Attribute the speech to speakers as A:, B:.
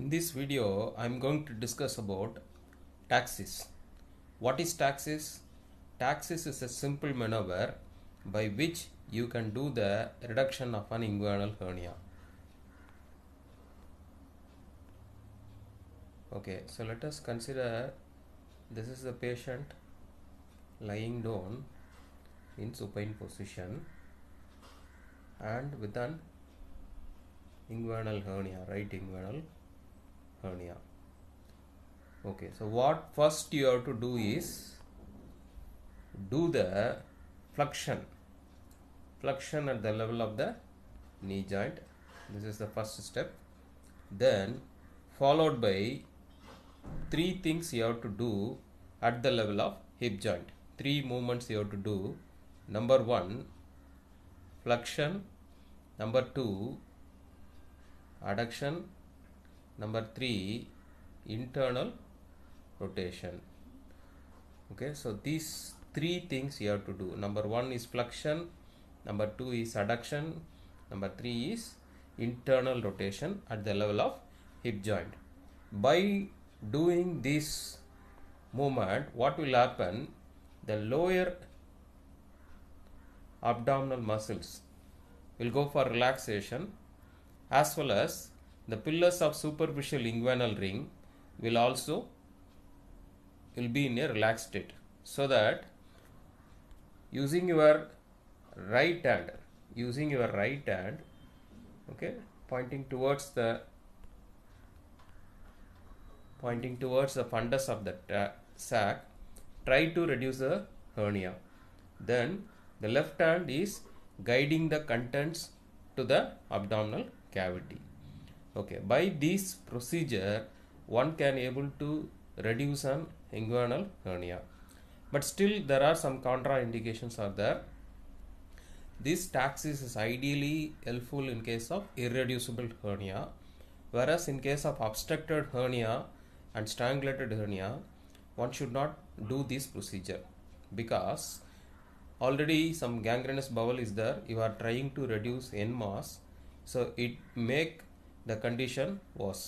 A: In this video, I am going to discuss about taxes. What is taxes? Taxes is a simple maneuver by which you can do the reduction of an inguinal hernia. Okay, so let us consider this is the patient lying down in supine position and with an inguinal hernia, right inguinal hernia okay so what first you have to do is do the flexion flexion at the level of the knee joint this is the first step then followed by three things you have to do at the level of hip joint three movements you have to do number 1 flexion number 2 adduction number 3 internal rotation okay so these three things you have to do number 1 is flexion number 2 is adduction number 3 is internal rotation at the level of hip joint by doing this movement what will happen the lower abdominal muscles will go for relaxation as well as the pillars of superficial inguinal ring will also will be in a relaxed state so that using your right hand using your right hand okay pointing towards the pointing towards the fundus of the sac try to reduce the hernia then the left hand is guiding the contents to the abdominal cavity okay by this procedure one can able to reduce an inguinal hernia but still there are some contraindications are there this taxis is ideally helpful in case of irreducible hernia whereas in case of obstructed hernia and strangulated hernia one should not do this procedure because already some gangrenous bowel is there you are trying to reduce n mass so it make the condition was